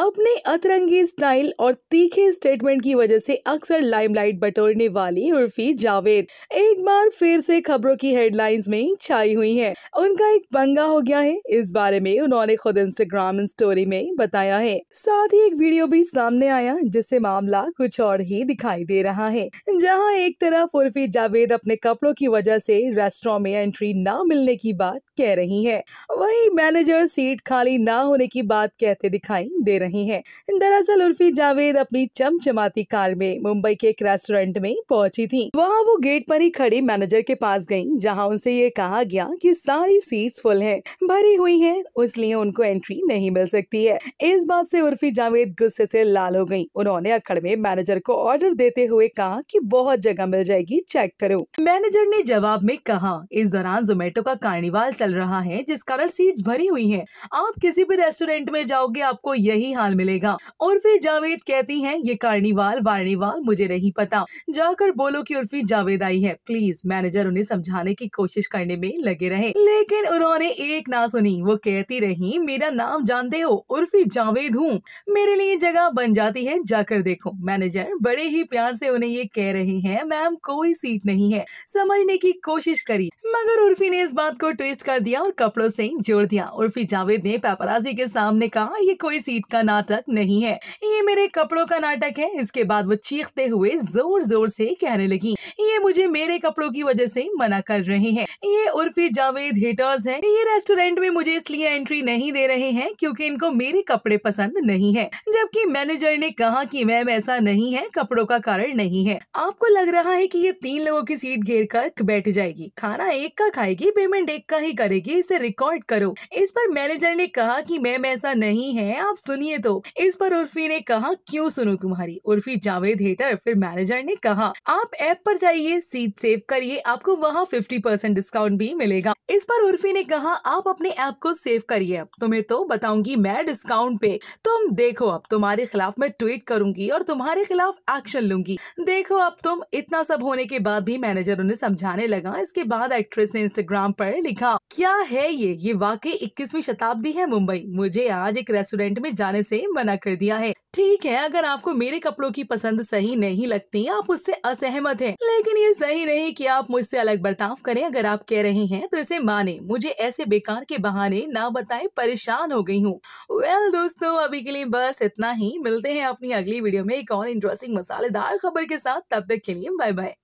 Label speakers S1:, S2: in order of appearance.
S1: अपने अतरंगी स्टाइल और तीखे स्टेटमेंट की वजह से अक्सर लाइमलाइट बटोरने वाली उर्फी जावेद एक बार फिर से खबरों की हेडलाइंस में छाई हुई हैं। उनका एक पंगा हो गया है इस बारे में उन्होंने खुद इंस्टाग्राम स्टोरी में बताया है साथ ही एक वीडियो भी सामने आया जिससे मामला कुछ और ही दिखाई दे रहा है जहाँ एक तरफ उर्फी जावेद अपने कपड़ों की वजह से रेस्टोरेंट में एंट्री न मिलने की बात कह रही है वही मैनेजर सीट खाली न होने की बात कहते दिखाई दे रही हैं दरअसल उर्फी जावेद अपनी चमचमाती कार में मुंबई के एक रेस्टोरेंट में पहुंची थी वहाँ वो गेट पर ही खड़े मैनेजर के पास गयी जहाँ उनसे ये कहा गया की सारी सीट फुल है भरी हुई है इसलिए उनको एंट्री नहीं मिल सकती है इस बात से उर्फी जावेद गुस्से से लाल हो गयी उन्होंने अखड़ में मैनेजर को ऑर्डर देते हुए कहा कि बहुत जगह मिल जाएगी चेक करो मैनेजर ने जवाब में कहा इस दौरान जोमेटो का कार्निवाल चल रहा है जिस कारण सीट भरी हुई है आप किसी भी रेस्टोरेंट में जाओगे आपको यही ही हाल मिलेगा और फिर जावेद कहती है ये कार्निवाल वार्निवाल मुझे नहीं पता जाकर बोलो की उर्फी जावेद आई है प्लीज मैनेजर उन्हें समझाने की कोशिश करने में लगे रहे लेकिन उन्होंने एक ना सुनी वो कहती रही मेरा नाम जानते हो उर्फी जावेद हूँ मेरे लिए जगह बन जाती है जाकर देखो मैनेजर बड़े ही प्यार से उन्हें ये कह रहे हैं मैम कोई सीट नहीं है समझने की कोशिश करी मगर उर्फी ने इस बात को ट्विस्ट कर दिया और कपड़ों से जोड़ दिया उर्फी जावेद ने पेपराजी के सामने कहा ये कोई सीट का का नाटक नहीं है ये मेरे कपड़ों का नाटक है इसके बाद वो चीखते हुए जोर जोर से कहने लगी ये मुझे मेरे कपड़ों की वजह से मना कर रहे हैं ये उर्फी जावेद हेटर्स हैं ये रेस्टोरेंट में मुझे इसलिए एंट्री नहीं दे रहे हैं क्योंकि इनको मेरे कपड़े पसंद नहीं है जबकि मैनेजर ने कहा कि मैम ऐसा नहीं है कपड़ों का कारण नहीं है आपको लग रहा है कि ये तीन लोगों की सीट घेर कर बैठ जाएगी खाना एक का खाएगी पेमेंट एक का ही करेगी इसे रिकॉर्ड करो इस पर मैनेजर ने कहा की मैम ऐसा नहीं है आप सुनिए सुनिए तो इस पर उर्फी ने कहा क्यों सुनू तुम्हारी उर्फी जावेद हेटर फिर मैनेजर ने कहा आप ऐप पर जाइए सीट सेव करिए आपको वहाँ फिफ्टी परसेंट डिस्काउंट भी मिलेगा इस पर उर्फी ने कहा आप अपने ऐप को सेव करिए अब तुम्हें तो बताऊंगी मैं डिस्काउंट पे तुम देखो अब तुम्हारे खिलाफ मैं ट्वीट करूंगी और तुम्हारे खिलाफ एक्शन लूंगी देखो अब तुम इतना सब होने के बाद भी मैनेजर उन्हें समझाने लगा इसके बाद एक्ट्रेस ने इंस्टाग्राम पर लिखा क्या है ये ये वाकई इक्कीसवीं शताब्दी है मुंबई मुझे आज एक रेस्टोरेंट में जाने पहनने से मना कर दिया है ठीक है अगर आपको मेरे कपड़ों की पसंद सही नहीं लगती आप उससे असहमत हैं लेकिन ये सही नहीं कि आप मुझसे अलग बर्ताव करें अगर आप कह रहे हैं तो इसे माने मुझे ऐसे बेकार के बहाने ना बताएं परेशान हो गई हूँ वेल well, दोस्तों अभी के लिए बस इतना ही मिलते हैं अपनी अगली वीडियो में एक और इंटरेस्टिंग मसालेदार खबर के साथ तब तक के लिए बाय बाय